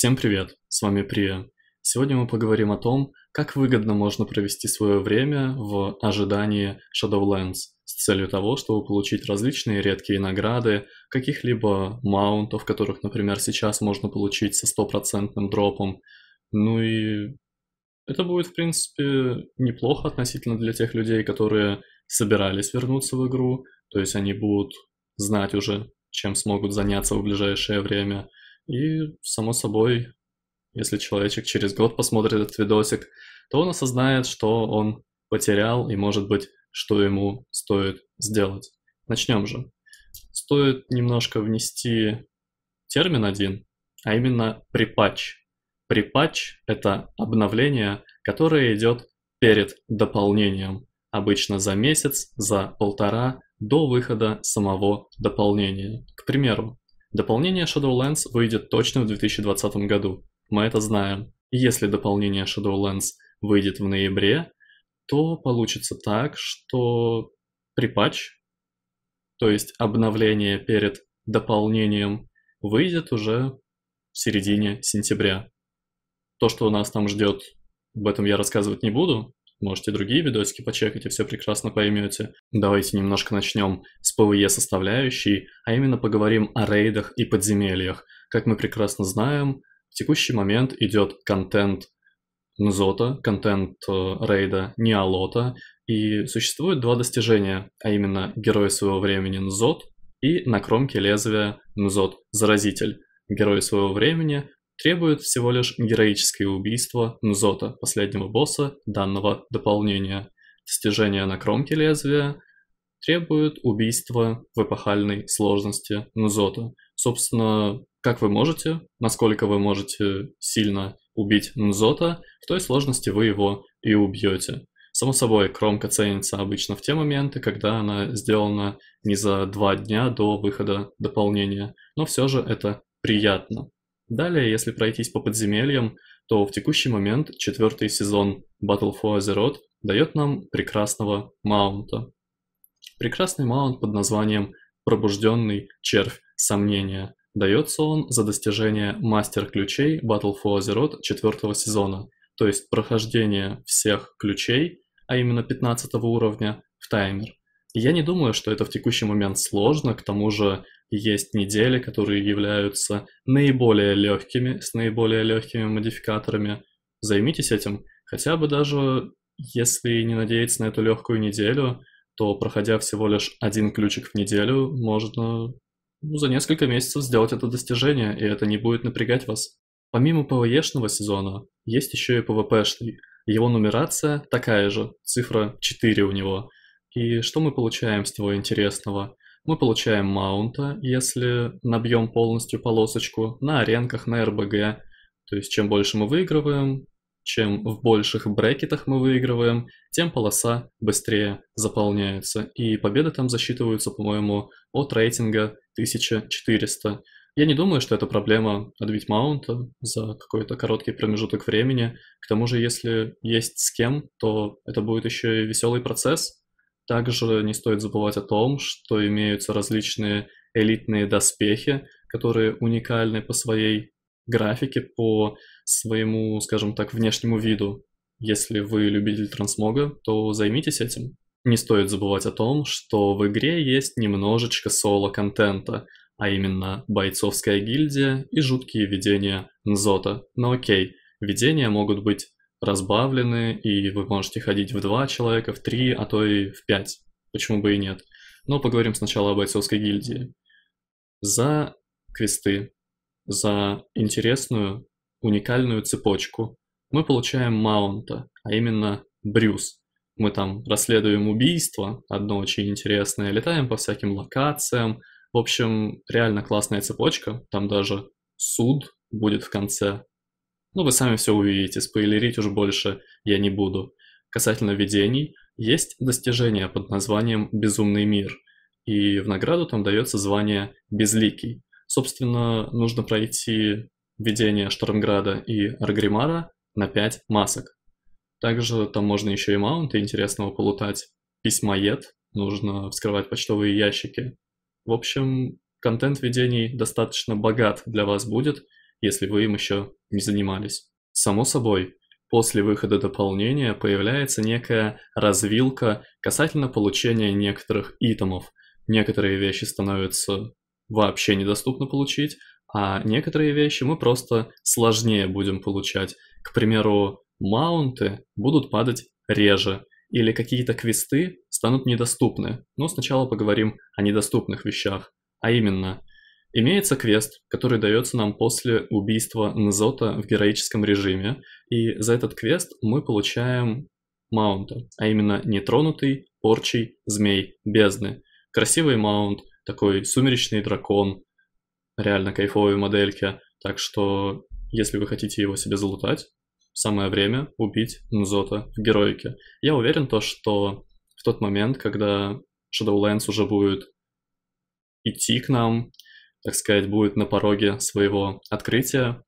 Всем привет, с вами Прия. Сегодня мы поговорим о том, как выгодно можно провести свое время в ожидании Shadowlands с целью того, чтобы получить различные редкие награды, каких-либо маунтов, которых, например, сейчас можно получить со стопроцентным дропом. Ну и это будет, в принципе, неплохо относительно для тех людей, которые собирались вернуться в игру, то есть они будут знать уже, чем смогут заняться в ближайшее время – и, само собой, если человечек через год посмотрит этот видосик, то он осознает, что он потерял и, может быть, что ему стоит сделать. Начнем же. Стоит немножко внести термин один, а именно припач. Припач — это обновление, которое идет перед дополнением, обычно за месяц, за полтора до выхода самого дополнения. К примеру, Дополнение Shadowlands выйдет точно в 2020 году, мы это знаем. И если дополнение Shadowlands выйдет в ноябре, то получится так, что припач, то есть обновление перед дополнением, выйдет уже в середине сентября. То, что нас там ждет, об этом я рассказывать не буду, Можете другие видосики почекать, и все прекрасно поймете. Давайте немножко начнем с PvE составляющей, а именно поговорим о рейдах и подземельях. Как мы прекрасно знаем, в текущий момент идет контент Нзота, контент э, рейда Ниалота, и существует два достижения, а именно Герой своего времени Нзот и на кромке лезвия Нзот Заразитель. Герой своего времени Требует всего лишь героическое убийство Нзота, последнего босса данного дополнения. Достижение на кромке лезвия требует убийства в эпохальной сложности Нзота. Собственно, как вы можете, насколько вы можете сильно убить Нзота, в той сложности вы его и убьете. Само собой, кромка ценится обычно в те моменты, когда она сделана не за два дня до выхода дополнения, но все же это приятно. Далее, если пройтись по подземельям, то в текущий момент четвертый сезон Battle for Azeroth дает нам прекрасного маунта. Прекрасный маунт под названием «Пробужденный червь сомнения». Дается он за достижение мастер-ключей Battle for Azeroth четвертого сезона, то есть прохождение всех ключей, а именно 15 уровня, в таймер. Я не думаю, что это в текущий момент сложно, к тому же есть недели, которые являются наиболее легкими, с наиболее легкими модификаторами. Займитесь этим. Хотя бы даже если не надеяться на эту легкую неделю, то проходя всего лишь один ключик в неделю, можно ну, за несколько месяцев сделать это достижение, и это не будет напрягать вас. Помимо ПВЕшного сезона, есть еще и ПВПшный. Его нумерация такая же, цифра 4 у него. И что мы получаем с него интересного? Мы получаем маунта, если набьем полностью полосочку, на аренках, на РБГ. То есть чем больше мы выигрываем, чем в больших брекетах мы выигрываем, тем полоса быстрее заполняется. И победы там засчитываются, по-моему, от рейтинга 1400. Я не думаю, что это проблема отбить маунта за какой-то короткий промежуток времени. К тому же, если есть с кем, то это будет еще и веселый процесс, также не стоит забывать о том, что имеются различные элитные доспехи, которые уникальны по своей графике, по своему, скажем так, внешнему виду. Если вы любитель трансмога, то займитесь этим. Не стоит забывать о том, что в игре есть немножечко соло-контента, а именно бойцовская гильдия и жуткие видения Нзота. Но окей, видения могут быть разбавлены, и вы можете ходить в два человека, в три, а то и в пять. Почему бы и нет? Но поговорим сначала о бойцовской гильдии. За квесты, за интересную, уникальную цепочку мы получаем маунта, а именно Брюс. Мы там расследуем убийство, одно очень интересное, летаем по всяким локациям. В общем, реально классная цепочка, там даже суд будет в конце. Ну, вы сами все увидите, спойлерить уж больше я не буду. Касательно видений, есть достижение под названием «Безумный мир», и в награду там дается звание «Безликий». Собственно, нужно пройти видение Штормграда и Аргримара на 5 масок. Также там можно еще и маунты интересного полутать. Письмоед, нужно вскрывать почтовые ящики. В общем, контент видений достаточно богат для вас будет – если вы им еще не занимались. Само собой, после выхода дополнения появляется некая развилка касательно получения некоторых итемов. Некоторые вещи становятся вообще недоступно получить, а некоторые вещи мы просто сложнее будем получать. К примеру, маунты будут падать реже, или какие-то квесты станут недоступны. Но сначала поговорим о недоступных вещах, а именно Имеется квест, который дается нам после убийства Нзота в героическом режиме, и за этот квест мы получаем маунта, а именно нетронутый порчей змей бездны. Красивый маунт, такой сумеречный дракон, реально кайфовые модельки, так что если вы хотите его себе залутать, самое время убить Нзота в героике. Я уверен то, что в тот момент, когда Shadowlands уже будет идти к нам, так сказать, будет на пороге своего открытия,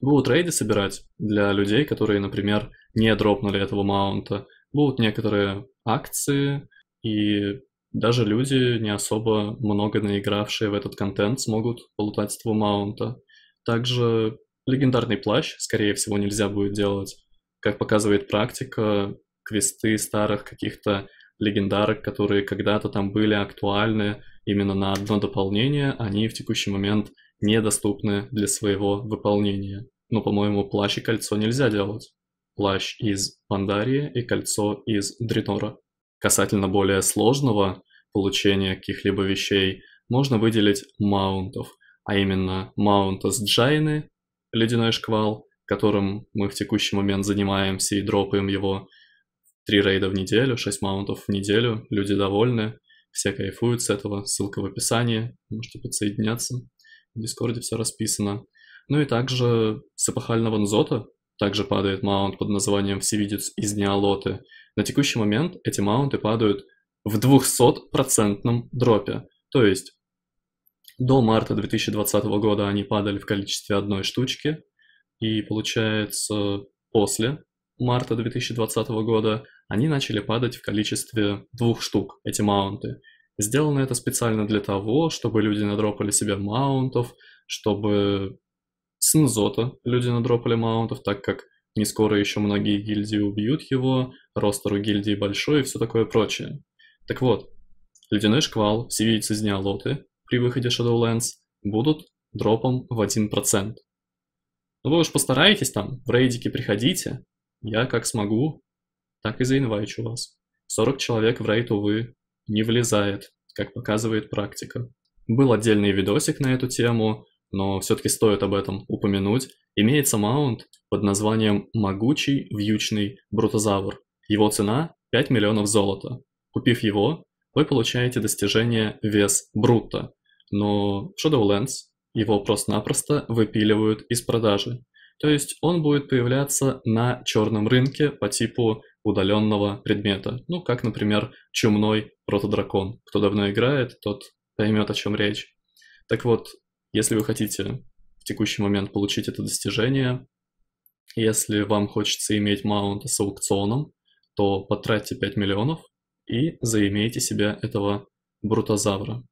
будут рейды собирать для людей, которые, например, не дропнули этого маунта. Будут некоторые акции, и даже люди, не особо много наигравшие в этот контент, смогут полутать этого маунта. Также легендарный плащ, скорее всего, нельзя будет делать. Как показывает практика, квесты старых каких-то легендарок, которые когда-то там были актуальны, именно на одно дополнение, они в текущий момент недоступны для своего выполнения. Но, по-моему, плащ и кольцо нельзя делать. Плащ из Пандарии и кольцо из Дринора. Касательно более сложного получения каких-либо вещей, можно выделить маунтов, а именно маунта с Джайны, ледяной шквал, которым мы в текущий момент занимаемся и дропаем его, три рейда в неделю, 6 маунтов в неделю, люди довольны. Все кайфуют с этого, ссылка в описании, можете подсоединяться. В Дискорде все расписано. Ну и также с эпохального Нзота также падает маунт под названием «Всевидец из Неолоты». На текущий момент эти маунты падают в 200-процентном дропе. То есть до марта 2020 года они падали в количестве одной штучки, и получается после марта 2020 года они начали падать в количестве двух штук, эти маунты. Сделано это специально для того, чтобы люди надропали себе маунтов, чтобы с Нзота люди надропали маунтов, так как не скоро еще многие гильдии убьют его, ростер у гильдии большой и все такое прочее. Так вот, Ледяной шквал, все видите из неолоты при выходе Shadowlands будут дропом в 1%. Но ну вы уж постарайтесь там, в рейдики приходите, я как смогу так и заинвайчу вас. 40 человек в рейд, увы, не влезает, как показывает практика. Был отдельный видосик на эту тему, но все-таки стоит об этом упомянуть. Имеется маунт под названием «Могучий вьючный брутозавр». Его цена 5 миллионов золота. Купив его, вы получаете достижение вес брута, но Shadowlands его просто-напросто выпиливают из продажи. То есть он будет появляться на черном рынке по типу удаленного предмета. Ну, как, например, чумной протодракон. Кто давно играет, тот поймет, о чем речь. Так вот, если вы хотите в текущий момент получить это достижение, если вам хочется иметь маунт с аукционом, то потратьте 5 миллионов и заимейте себе этого брутозавра.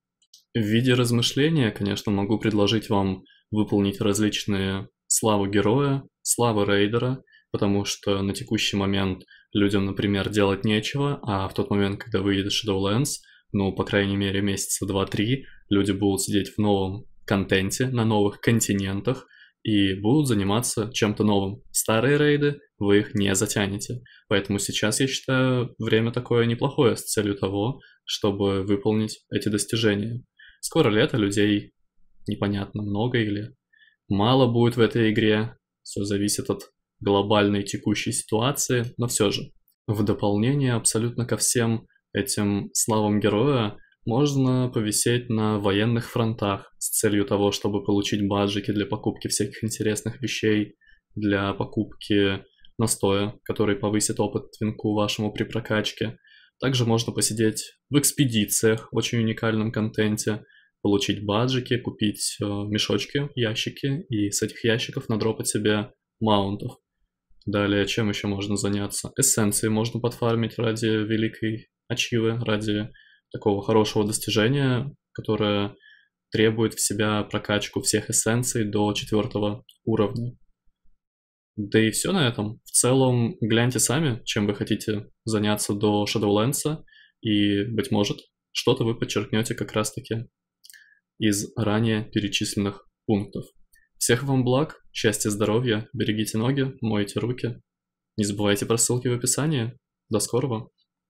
В виде размышления, конечно, могу предложить вам выполнить различные славы героя, славы рейдера, потому что на текущий момент людям, например, делать нечего, а в тот момент, когда выйдет Shadowlands, ну, по крайней мере, месяца два-три, люди будут сидеть в новом контенте, на новых континентах, и будут заниматься чем-то новым. Старые рейды вы их не затянете. Поэтому сейчас, я считаю, время такое неплохое с целью того, чтобы выполнить эти достижения. Скоро лето, людей непонятно много или мало будет в этой игре. Все зависит от глобальной текущей ситуации, но все же. В дополнение абсолютно ко всем этим славам героя можно повисеть на военных фронтах с целью того, чтобы получить баджики для покупки всяких интересных вещей, для покупки настоя, который повысит опыт твинку вашему при прокачке. Также можно посидеть в экспедициях, в очень уникальном контенте, получить баджики, купить э, мешочки, ящики и с этих ящиков надропать себе маунтов. Далее, чем еще можно заняться? Эссенции можно подфармить ради великой ачивы, ради такого хорошего достижения, которое требует в себя прокачку всех эссенций до четвертого уровня. Да и все на этом. В целом, гляньте сами, чем вы хотите заняться до Shadowlands, и, быть может, что-то вы подчеркнете как раз-таки из ранее перечисленных пунктов. Всех вам благ, счастья, здоровья, берегите ноги, мойте руки. Не забывайте про ссылки в описании. До скорого!